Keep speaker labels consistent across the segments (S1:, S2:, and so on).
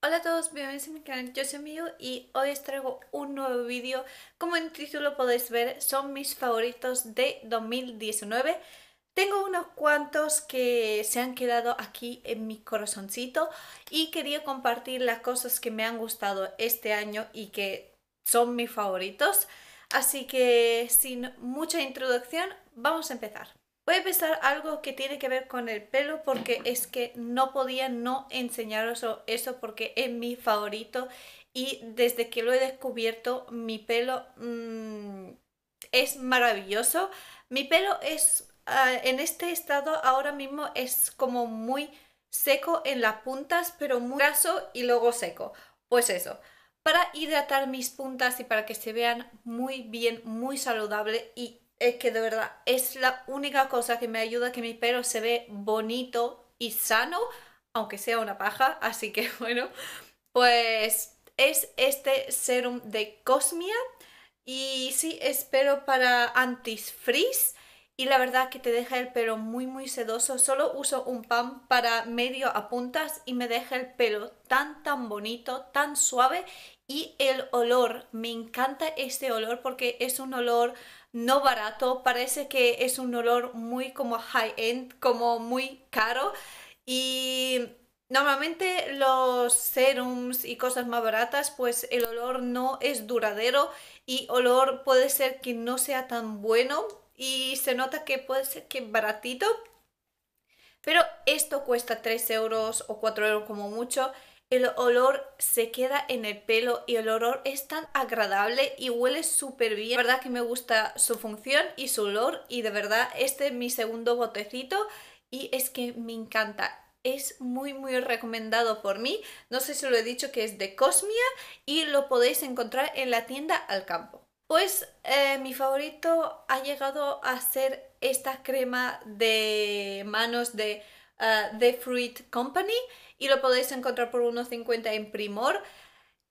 S1: Hola a todos, bienvenidos a mi canal, yo soy Miu y hoy os traigo un nuevo vídeo Como en título podéis ver, son mis favoritos de 2019 Tengo unos cuantos que se han quedado aquí en mi corazoncito Y quería compartir las cosas que me han gustado este año y que son mis favoritos Así que sin mucha introducción, vamos a empezar Voy a empezar algo que tiene que ver con el pelo porque es que no podía no enseñaros eso porque es mi favorito y desde que lo he descubierto mi pelo mm, es maravilloso. Mi pelo es ah, en este estado ahora mismo es como muy seco en las puntas pero muy graso y luego seco. Pues eso para hidratar mis puntas y para que se vean muy bien, muy saludable y es que de verdad es la única cosa que me ayuda a que mi pelo se ve bonito y sano, aunque sea una paja, así que bueno, pues es este serum de Cosmia y sí, espero para anti-frizz y la verdad que te deja el pelo muy muy sedoso, solo uso un pan para medio a puntas y me deja el pelo tan tan bonito, tan suave y el olor, me encanta este olor porque es un olor no barato, parece que es un olor muy como high-end, como muy caro y normalmente los serums y cosas más baratas pues el olor no es duradero y olor puede ser que no sea tan bueno y se nota que puede ser que baratito pero esto cuesta 3 euros o 4 euros como mucho el olor se queda en el pelo y el olor es tan agradable y huele súper bien. La verdad que me gusta su función y su olor y de verdad este es mi segundo botecito y es que me encanta es muy muy recomendado por mí. No sé si lo he dicho que es de Cosmia y lo podéis encontrar en la tienda al campo. Pues eh, mi favorito ha llegado a ser esta crema de manos de Uh, The Fruit Company y lo podéis encontrar por 1,50 en Primor.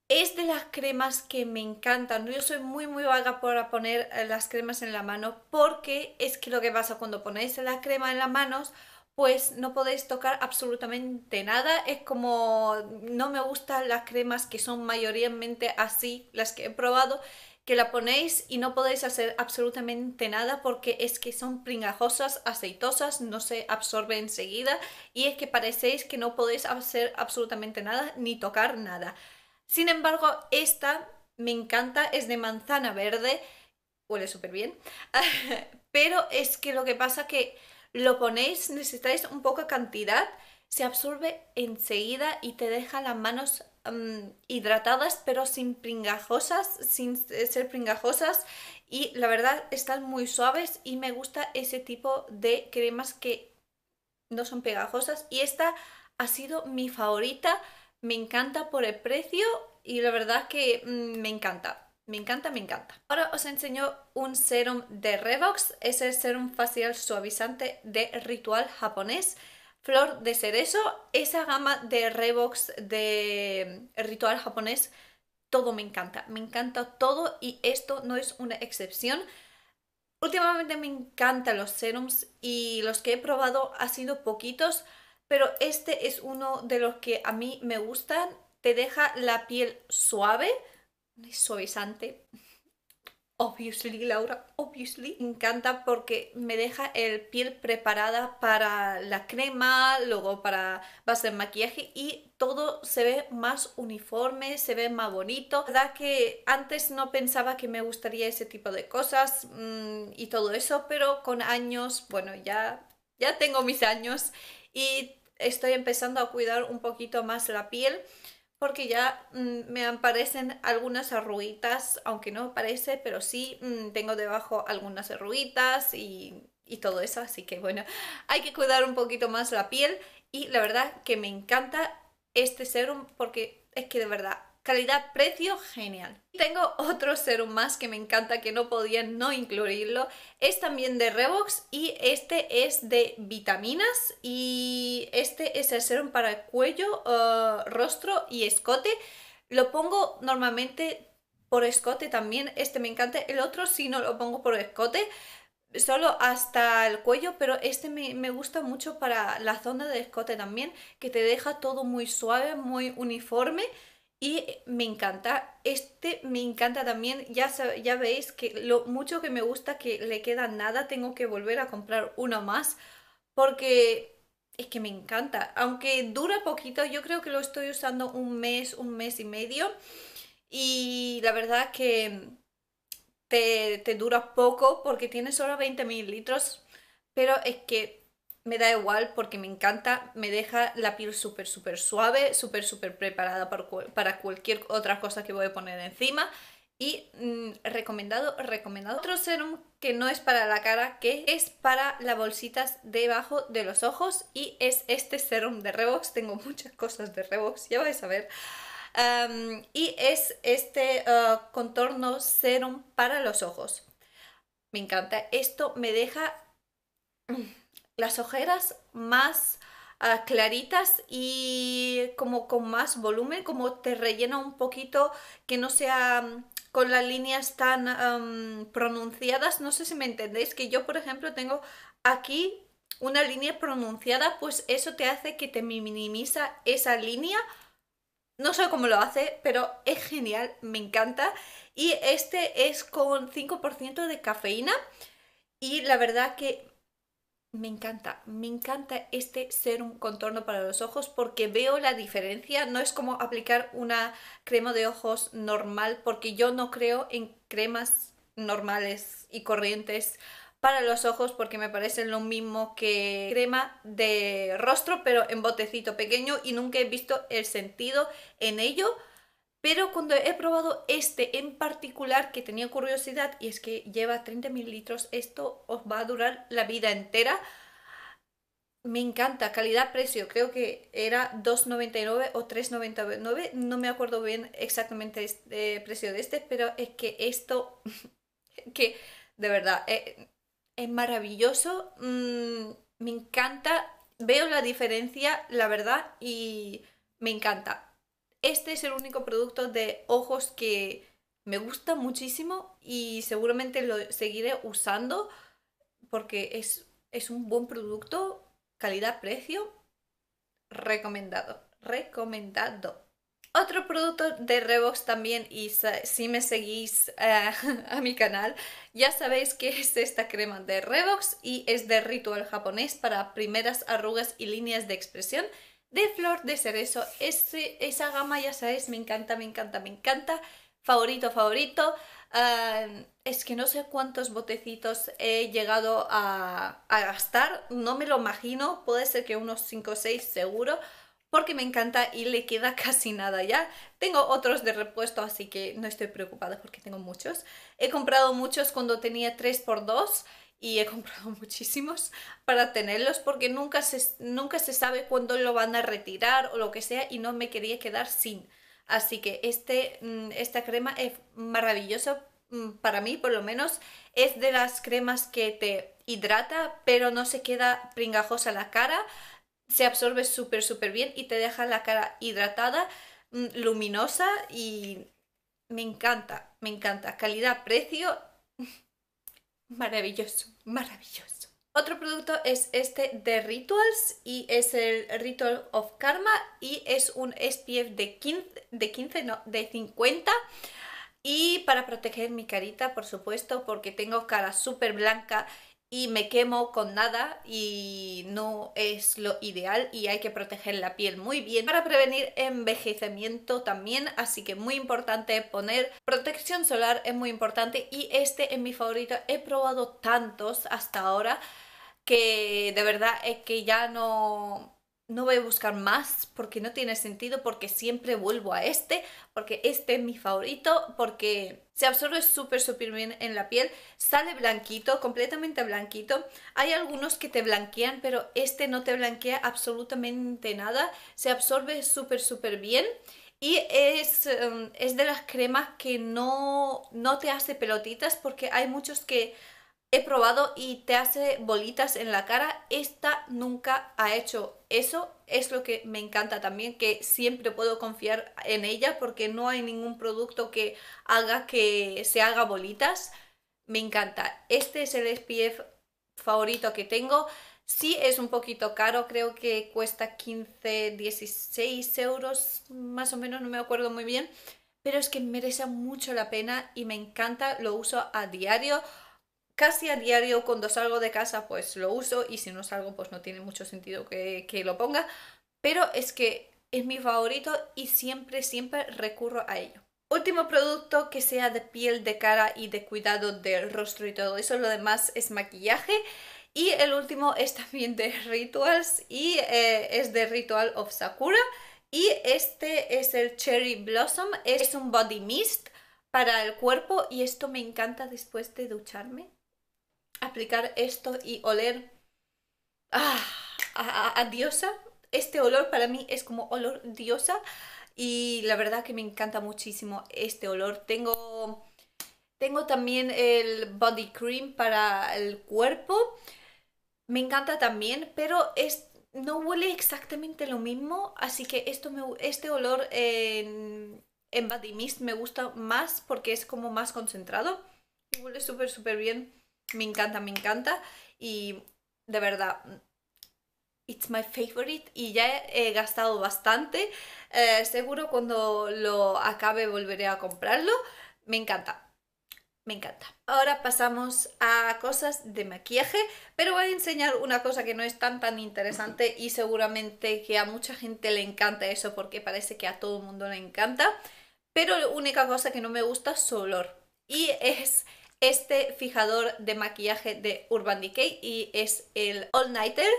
S1: Es de las cremas que me encantan. Yo soy muy, muy vaga para poner eh, las cremas en la mano porque es que lo que pasa cuando ponéis la crema en las manos, pues no podéis tocar absolutamente nada. Es como no me gustan las cremas que son mayormente así, las que he probado que la ponéis y no podéis hacer absolutamente nada porque es que son pringajosas, aceitosas, no se absorbe enseguida y es que parecéis que no podéis hacer absolutamente nada ni tocar nada. Sin embargo, esta me encanta, es de manzana verde, huele súper bien, pero es que lo que pasa que lo ponéis, necesitáis un poco de cantidad, se absorbe enseguida y te deja las manos hidratadas pero sin pringajosas, sin eh, ser pringajosas y la verdad están muy suaves y me gusta ese tipo de cremas que no son pegajosas y esta ha sido mi favorita, me encanta por el precio y la verdad que mm, me encanta. Me encanta, me encanta. Ahora os enseño un serum de Revox, es el serum facial suavizante de Ritual japonés. Flor de Cerezo, esa gama de Revox de eh, ritual japonés, todo me encanta, me encanta todo y esto no es una excepción. Últimamente me encantan los serums y los que he probado ha sido poquitos, pero este es uno de los que a mí me gustan. Te deja la piel suave, suavizante, Obviously, Laura, obviously. Me encanta porque me deja el piel preparada para la crema, luego para base de maquillaje y todo se ve más uniforme, se ve más bonito. La verdad que antes no pensaba que me gustaría ese tipo de cosas mm, y todo eso, pero con años, bueno, ya, ya tengo mis años y estoy empezando a cuidar un poquito más la piel porque ya mm, me aparecen algunas arruguitas, aunque no parece, pero sí mm, tengo debajo algunas arruguitas y, y todo eso, así que bueno, hay que cuidar un poquito más la piel y la verdad que me encanta este serum porque es que de verdad Calidad-precio, genial. Tengo otro serum más que me encanta, que no podía no incluirlo. Es también de Revox y este es de vitaminas y este es el serum para el cuello, eh, rostro y escote. Lo pongo normalmente por escote también, este me encanta, el otro si no lo pongo por escote, solo hasta el cuello, pero este me, me, gusta mucho para la zona de escote también, que te deja todo muy suave, muy uniforme. Y me encanta, este me encanta también, ya, ya veis que lo mucho que me gusta que le queda nada, tengo que volver a comprar uno más porque es que me encanta, aunque dura poquito, yo creo que lo estoy usando un mes, un mes y medio y la verdad que te, te dura poco porque tiene solo 20 mililitros, pero es que me da igual porque me encanta, me deja la piel súper, súper suave, súper, súper preparada para, cualquier otra cosa que voy a poner encima. Y mm, recomendado, recomendado. Otro serum que no es para la cara, que es para las bolsitas debajo de los ojos y es este serum de Revox. Tengo muchas cosas de Revox, ya vais a ver. y es este uh, contorno serum para los ojos. Me encanta. Esto me deja las ojeras más ah, claritas y como con más volumen, como te rellena un poquito, que no sea mm, con las líneas tan pronunciadas, no sé si me entendéis, que yo por ejemplo tengo aquí una línea pronunciada, pues eso te hace que te minimiza esa línea. No sé cómo lo hace, pero es genial, me encanta. Y este es con 5% de cafeína y la verdad que me encanta, me encanta este ser un contorno para los ojos porque veo la diferencia, no es como aplicar una crema de ojos normal porque yo no creo en cremas normales y corrientes para los ojos porque me parecen lo mismo que crema de rostro pero en botecito pequeño y nunca he visto el sentido en ello pero cuando he probado este en particular, que tenía curiosidad, y es que lleva 30 mililitros, esto os va a durar la vida entera. Me encanta, calidad-precio, creo que era 2,99 o 3,99, no me acuerdo bien exactamente el eh, precio de este, pero es que esto, que de verdad, eh, es, maravilloso, mm, me encanta, veo la diferencia, la verdad, y me encanta. Este es el único producto de ojos que me gusta muchísimo y seguramente lo seguiré usando porque es, es un buen producto, calidad-precio, recomendado, recomendado. Otro producto de Revox también, y si me seguís eh, a mi canal, ya sabéis que es esta crema de Revox y es de ritual japonés para primeras arrugas y líneas de expresión de flor de cerezo. esa gama, ya sabéis, me encanta, me encanta, me encanta. Favorito, favorito. es que no sé cuántos botecitos he llegado a, a gastar, no me lo imagino, puede ser que unos 5 o 6 seguro, porque me encanta y le queda casi nada ya. Tengo otros de repuesto, así que no estoy preocupada porque tengo muchos. He comprado muchos cuando tenía 3x2 y he comprado muchísimos para tenerlos porque nunca se, nunca se sabe cuándo lo van a retirar o lo que sea y no me quería quedar sin. Así que este, mm, esta crema es maravillosa mm, para mí, por lo menos. Es de las cremas que te hidrata, pero no se queda pringajosa la cara. Se absorbe súper, súper bien y te deja la cara hidratada, mm, luminosa y me encanta, me encanta. Calidad, precio, Maravilloso, maravilloso. Otro producto es este de Rituals y es el Ritual of Karma y es un SPF de 15, de 15 no, de 50 y para proteger mi carita, por supuesto, porque tengo cara súper blanca y me quemo con nada y no es lo ideal y hay que proteger la piel muy bien para prevenir envejecimiento también así que muy importante poner protección solar es muy importante y este es mi favorito he probado tantos hasta ahora que de verdad es que ya no no voy a buscar más porque no tiene sentido, porque siempre vuelvo a este, porque este es mi favorito, porque se absorbe súper, súper bien en la piel, sale blanquito, completamente blanquito. Hay algunos que te blanquean, pero este no te blanquea absolutamente nada, se absorbe súper, súper bien. Y es, em, es de las cremas que no, no te hace pelotitas porque hay muchos que he probado y te hace bolitas en la cara. Esta nunca ha hecho eso es lo que me encanta también, que siempre puedo confiar en ella porque no hay ningún producto que haga que se haga bolitas. Me encanta. Este es el SPF favorito que tengo. Sí es un poquito caro, creo que cuesta 15, 16 euros más o menos, no me acuerdo muy bien. Pero es que merece mucho la pena y me encanta, lo uso a diario casi a diario. Cuando salgo de casa, pues lo uso y si no salgo, pues no tiene mucho sentido que, lo ponga. Pero es que es mi favorito y siempre, siempre recurro a ello. Último producto que sea de piel, de cara y de cuidado del rostro y todo eso. Lo demás es maquillaje. Y el último es también de Rituals y eh, es de Ritual of Sakura. Y este es el Cherry Blossom. Es un body mist para el cuerpo y esto me encanta después de ducharme aplicar esto y oler ah, a, diosa. Este olor para mí es como olor diosa y la verdad que me encanta muchísimo este olor. Tengo, tengo también el body cream para el cuerpo. Me encanta también, pero es, no huele exactamente lo mismo, así que esto este olor en, en Body Mist me gusta más porque es como más concentrado y huele súper súper bien. Me encanta, me encanta. Y de verdad, it's my favorite. Y ya he, gastado bastante. Eh, seguro cuando lo acabe volveré a comprarlo. Me encanta. Me encanta. Ahora pasamos a cosas de maquillaje, pero voy a enseñar una cosa que no es tan tan interesante y seguramente que a mucha gente le encanta eso porque parece que a todo el mundo le encanta. Pero la única cosa que no me gusta es su olor. Y es este fijador de maquillaje de Urban Decay y es el All Nighter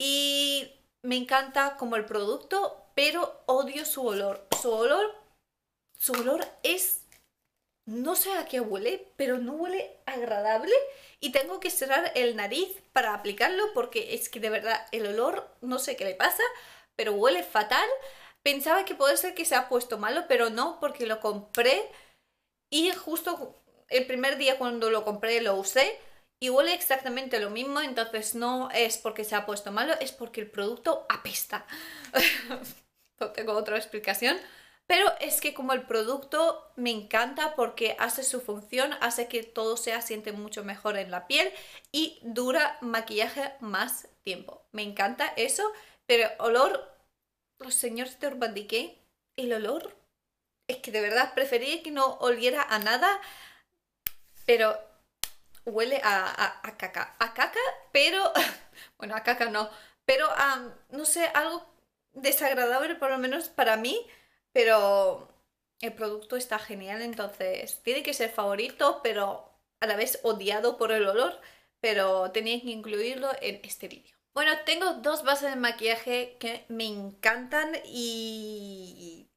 S1: y me encanta como el producto, pero odio su olor. Su olor, su olor es no sé a qué huele, pero no huele agradable y tengo que cerrar el nariz para aplicarlo porque es que de verdad el olor no sé qué le pasa, pero huele fatal. Pensaba que puede ser que se ha puesto malo, pero no, porque lo compré y justo el primer día cuando lo compré lo usé y huele exactamente lo mismo, entonces no es porque se ha puesto malo, es porque el producto apesta. no tengo otra explicación. Pero es que como el producto me encanta porque hace su función, hace que todo se siente mucho mejor en la piel y dura maquillaje más tiempo. Me encanta eso, pero olor, los señores de Urban Decay, el olor, es que de verdad preferiría que no oliera a nada pero huele a, a, caca. A caca, pero, bueno, a caca no, pero no sé, algo desagradable por lo menos para mí, pero el producto está genial, entonces tiene que ser favorito, pero a la vez odiado por el olor, pero tenía que incluirlo en este vídeo. Bueno, tengo dos bases de maquillaje que me encantan y...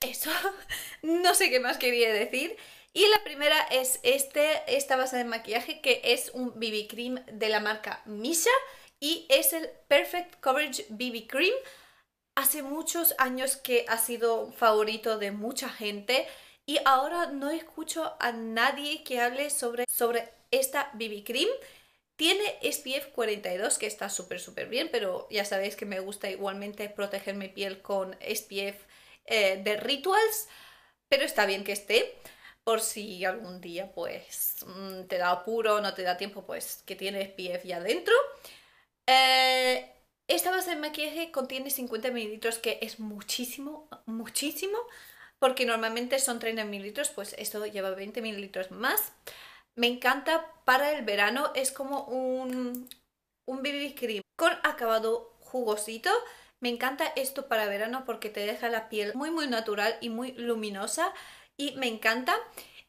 S1: Eso, no sé qué más quería decir. Y la primera es este, esta base de maquillaje que es un BB Cream de la marca Misha y es el Perfect Coverage BB Cream. Hace muchos años que ha sido favorito de mucha gente y ahora no escucho a nadie que hable sobre, sobre esta BB Cream. Tiene SPF 42 que está súper súper bien, pero ya sabéis que me gusta igualmente proteger mi piel con SPF eh, de Rituals, pero está bien que esté por si algún día pues mm, te da apuro, no te da tiempo, pues que tienes PF ya dentro. Eh, esta base de maquillaje contiene 50 mililitros, que es muchísimo, muchísimo, porque normalmente son 30 mililitros, pues esto lleva 20 mililitros más. Me encanta para el verano, es como un, un BB cream con acabado jugosito. Me encanta esto para verano porque te deja la piel muy muy natural y muy luminosa y me encanta.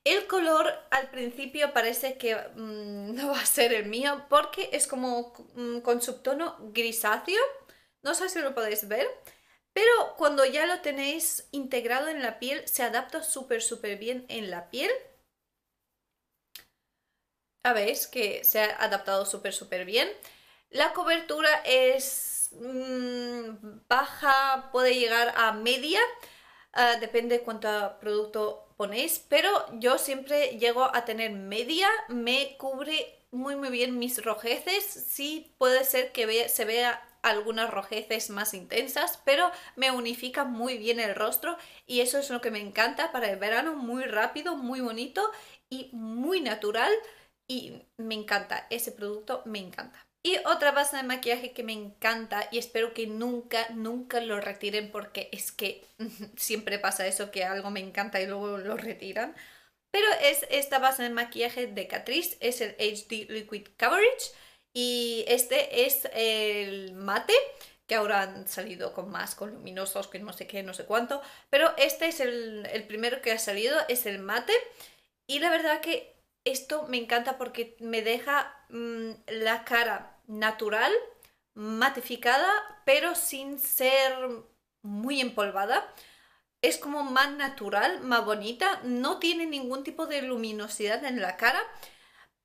S1: El color al principio parece que mm, no va a ser el mío porque es como mm, con subtono grisáceo, no sé si lo podéis ver, pero cuando ya lo tenéis integrado en la piel se adapta súper súper bien en la piel. A veis que se ha adaptado súper súper bien. La cobertura es mm, baja, puede llegar a media, Ah, depende cuánto producto ponéis, pero yo siempre llego a tener media, me cubre muy muy bien mis rojeces, sí puede ser que se vea algunas rojeces más intensas, pero me unifica muy bien el rostro y eso es lo que me encanta para el verano, muy rápido, muy bonito y muy natural y me encanta, ese producto me encanta. Y otra base de maquillaje que me encanta y espero que nunca, nunca lo retiren porque es que siempre pasa eso que algo me encanta y luego lo retiran. Pero es esta base de maquillaje de Catrice, es el HD Liquid Coverage y este es el mate que ahora han salido con más, con luminosos, que no sé qué, no sé cuánto. Pero este es el, el primero que ha salido, es el mate. Y la verdad que esto me encanta porque me deja mm, la cara natural, matificada, pero sin ser muy empolvada. Es como más natural, más bonita, no tiene ningún tipo de luminosidad en la cara,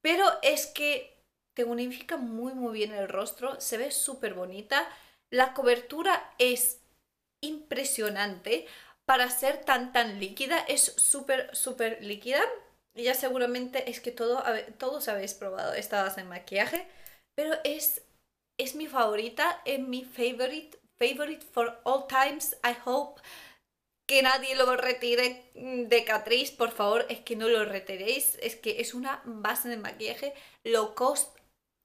S1: pero es que te unifica muy muy bien el rostro, se ve súper bonita. La cobertura es impresionante para ser tan tan líquida, es súper súper líquida. Ya seguramente es que todos habéis probado esta base de maquillaje pero es, es mi favorita, es mi favorite, favorite for all times, I hope que nadie lo retire mm, de Catrice, por favor, es que no lo retiréis, es que es una base de maquillaje low cost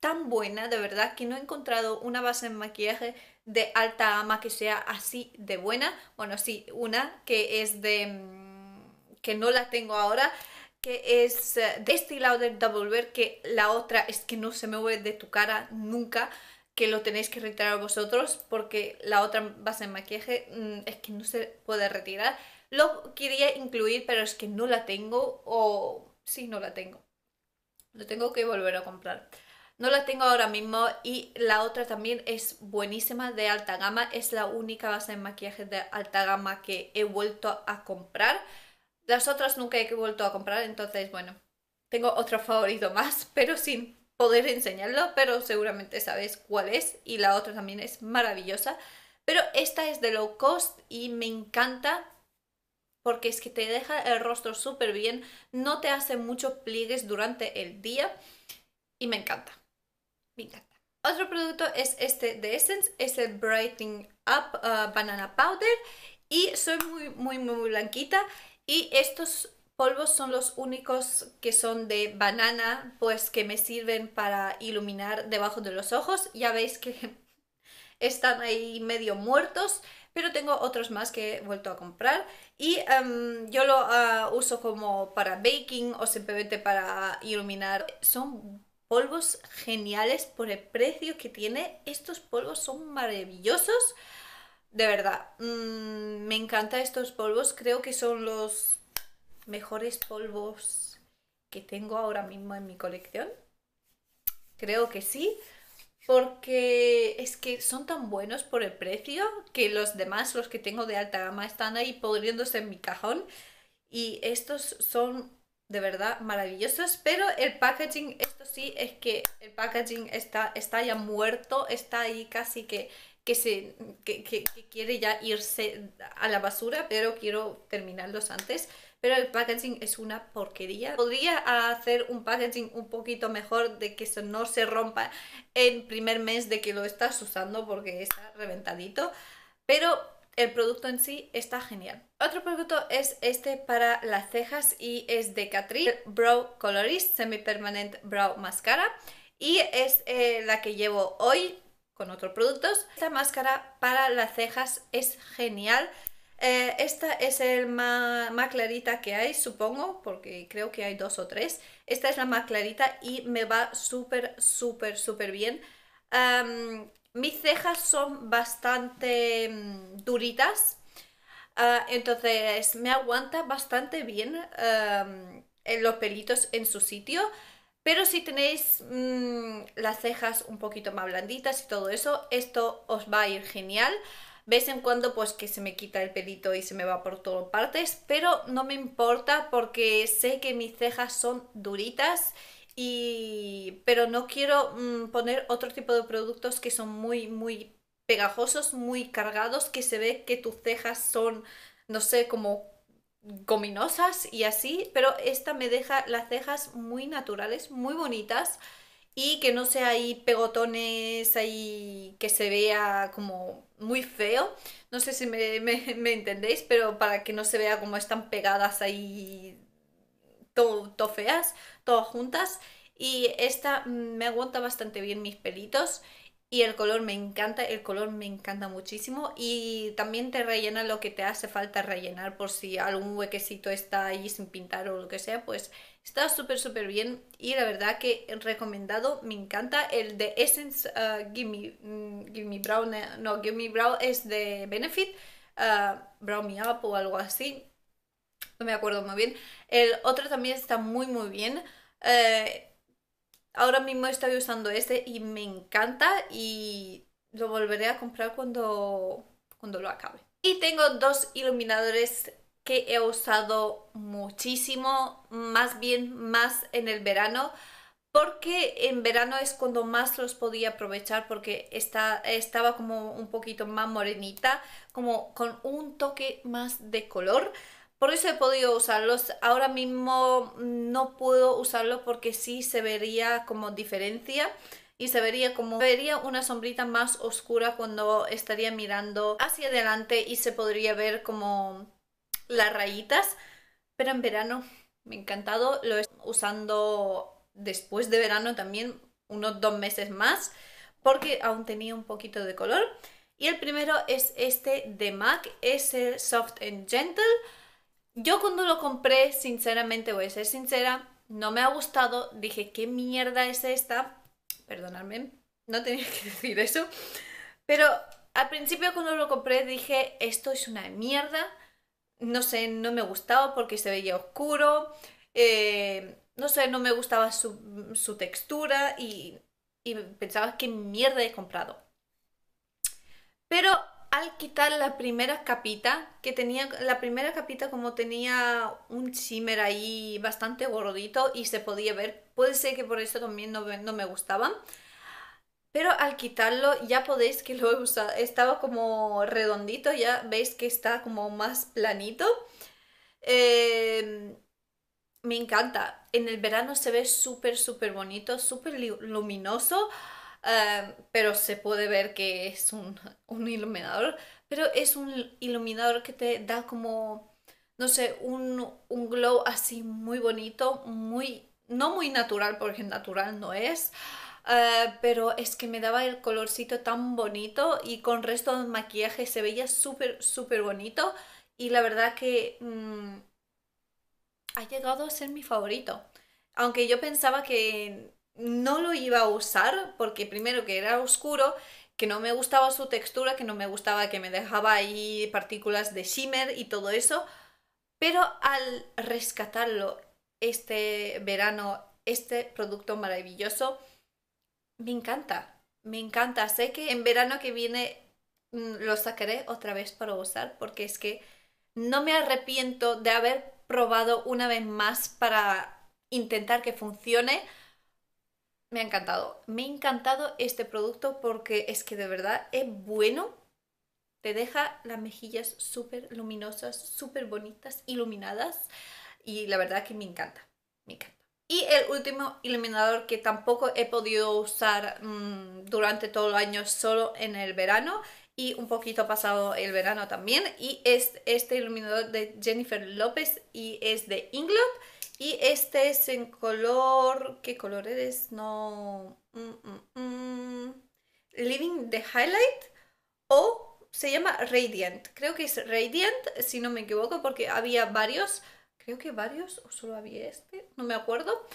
S1: tan buena, de verdad, que no he encontrado una base de maquillaje de alta ama que sea así de buena, bueno, sí, una que es de... Mm, que no la tengo ahora, que es destilado eh, de este double que la otra es que no se mueve de tu cara nunca, que lo tenéis que retirar vosotros porque la otra base de maquillaje mm, es que no se puede retirar. Lo quería incluir, pero es que no la tengo o sí, no la tengo. Lo tengo que volver a comprar. No la tengo ahora mismo y la otra también es buenísima de alta gama. Es la única base de maquillaje de alta gama que he vuelto a comprar las otras nunca he vuelto a comprar, entonces bueno, tengo otro favorito más, pero sin poder enseñarlo, pero seguramente sabes cuál es y la otra también es maravillosa. Pero esta es de low cost y me encanta porque es que te deja el rostro súper bien, no te hace muchos pliegues durante el día y me encanta, me encanta. Otro producto es este de Essence, es el Brightening Up uh, Banana Powder y soy muy, muy, muy blanquita y estos polvos son los únicos que son de banana, pues que me sirven para iluminar debajo de los ojos. Ya veis que están ahí medio muertos, pero tengo otros más que he vuelto a comprar. Y em, yo lo ah, uso como para baking o simplemente para iluminar. Son polvos geniales por el precio que tiene. Estos polvos son maravillosos de verdad, mm, me encantan estos polvos. Creo que son los mejores polvos que tengo ahora mismo en mi colección. Creo que sí, porque es que son tan buenos por el precio que los demás, los que tengo de alta gama, están ahí podriéndose en mi cajón. Y estos son de verdad maravillosos, pero el packaging, esto sí, es que el packaging está, está ya muerto, está ahí casi que que, se, que, quiere ya irse a la basura, pero quiero terminarlos antes. Pero el packaging es una porquería. Podría hacer un packaging un poquito mejor de que eso no se rompa en primer mes de que lo estás usando porque está reventadito. Pero el producto en sí está genial. Otro producto es este para las cejas y es de Catrice Brow Colorist Semi Permanent Brow Mascara y es eh, la que llevo hoy con otros productos. Esta máscara para las cejas es genial. Eh, esta es el más, clarita que hay, supongo, porque creo que hay dos o tres. Esta es la más clarita y me va súper, súper, súper bien. mis cejas son bastante mm, duritas, ah, entonces me aguanta bastante bien los pelitos en su sitio. Pero si tenéis mm, las cejas un poquito más blanditas y todo eso, esto os va a ir genial. vez en cuando pues que se me quita el pelito y se me va por todas partes, pero no me importa porque sé que mis cejas son duritas y pero no quiero mm, poner otro tipo de productos que son muy muy pegajosos, muy cargados, que se ve que tus cejas son no sé, como gominosas y así, pero esta me deja las cejas muy naturales, muy bonitas y que no sea ahí pegotones, ahí que se vea como muy feo. No sé si me, entendéis, pero para que no se vea como están pegadas ahí todo, todo feas, todas juntas. Y esta me aguanta bastante bien mis pelitos y el color me encanta, el color me encanta muchísimo y también te rellena lo que te hace falta rellenar por si algún huequecito está ahí sin pintar o lo que sea, pues está súper súper bien y la verdad que recomendado, me encanta. El de Essence ah, Give mm, me, Brow, eh, no, me Brow es de Benefit, ah, Brow Me Up o algo así, no me acuerdo muy bien. El otro también está muy muy bien. Eh, ahora mismo estoy usando este y me encanta y lo volveré a comprar cuando, cuando lo acabe. Y tengo dos iluminadores que he usado muchísimo, más bien más en el verano, porque en verano es cuando más los podía aprovechar porque está, estaba como un poquito más morenita, como con un toque más de color. Por eso he podido usarlos. Ahora mismo no puedo usarlos porque sí se vería como diferencia y se vería como vería una sombrita más oscura cuando estaría mirando hacia adelante y se podría ver como las rayitas. Pero en verano me ha encantado. Lo estado usando después de verano también unos dos meses más porque aún tenía un poquito de color. Y el primero es este de MAC, es el Soft and Gentle. Yo cuando lo compré, sinceramente, voy a ser sincera, no me ha gustado. Dije, ¿qué mierda es esta? Perdonadme, no tenía que decir eso. Pero al principio cuando lo compré dije, esto es una mierda. No sé, no me gustaba porque se veía oscuro. Eh, no sé, no me gustaba su, textura y, y pensaba, ¿qué mierda he comprado? Pero al quitar la primera capita, que tenía la primera capita como tenía un shimmer ahí bastante gordito y se podía ver, puede ser que por eso también no, me gustaba Pero al quitarlo ya podéis que lo he usado, estaba como redondito, ya veis que está como más planito. Em, me encanta, en el verano se ve súper, súper bonito, súper luminoso pero se puede ver que es un, iluminador, pero es un iluminador que te da como, no sé, un, glow así muy bonito, muy, no muy natural porque natural no es, ah, pero es que me daba el colorcito tan bonito y con resto de maquillaje se veía súper, súper bonito y la verdad que mm, ha llegado a ser mi favorito. Aunque yo pensaba que no lo iba a usar porque primero que era oscuro, que no me gustaba su textura, que no me gustaba que me dejaba ahí partículas de shimmer y todo eso, pero al rescatarlo este verano, este producto maravilloso, me encanta, me encanta. Sé que en verano que viene mm, lo sacaré otra vez para usar porque es que no me arrepiento de haber probado una vez más para intentar que funcione me ha encantado. Me ha encantado este producto porque es que de verdad es bueno. Te deja las mejillas súper luminosas, súper bonitas, iluminadas. Y la verdad que me encanta. Me encanta. Y el último iluminador que tampoco he podido usar mm, durante todo el año, solo en el verano y un poquito pasado el verano también. Y es este iluminador de Jennifer López y es de Inglot y este es en color. ¿Qué color eres? No. Mm, mm, mm. Living the Highlight o se llama Radiant. Creo que es Radiant, si no me equivoco, porque había varios. Creo que varios, o solo había este, no me acuerdo.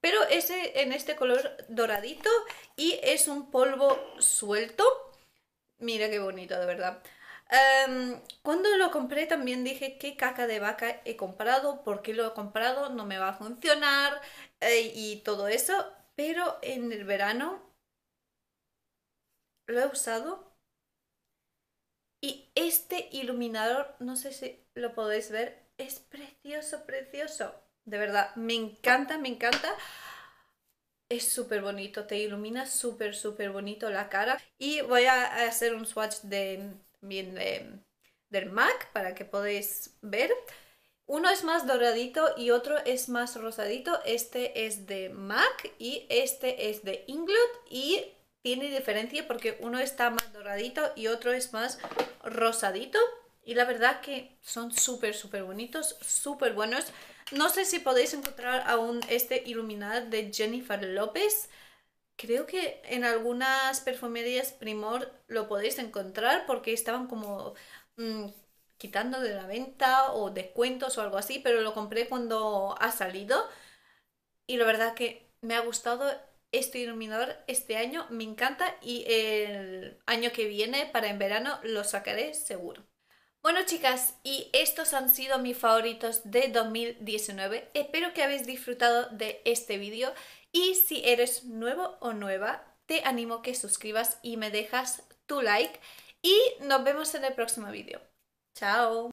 S1: Pero es en este color doradito y es un polvo suelto. Mira qué bonito, de verdad. Em, cuando lo compré también dije qué caca de vaca he comprado, por qué lo he comprado, no me va a funcionar eh, y todo eso. Pero en el verano lo he usado y este iluminador, no sé si lo podéis ver, es precioso, precioso. De verdad, me encanta, me encanta. Es súper bonito, te ilumina súper, súper bonito la cara. Y voy a hacer un swatch de, bien de, eh, del MAC para que podáis ver. Uno es más doradito y otro es más rosadito. Este es de MAC y este es de Inglot y tiene diferencia porque uno está más doradito y otro es más rosadito. Y la verdad que son súper, súper bonitos, súper buenos. No sé si podéis encontrar aún este iluminador de Jennifer López creo que en algunas perfumerías Primor lo podéis encontrar porque estaban como mm, quitando de la venta o descuentos o algo así, pero lo compré cuando ha salido y la verdad que me ha gustado este iluminador este año, me encanta y el año que viene para en verano lo sacaré seguro. Bueno chicas, y estos han sido mis favoritos de 2019. Espero que habéis disfrutado de este vídeo. Y si eres nuevo o nueva, te animo a que suscribas y me dejas tu like. Y nos vemos en el próximo vídeo. ¡Chao!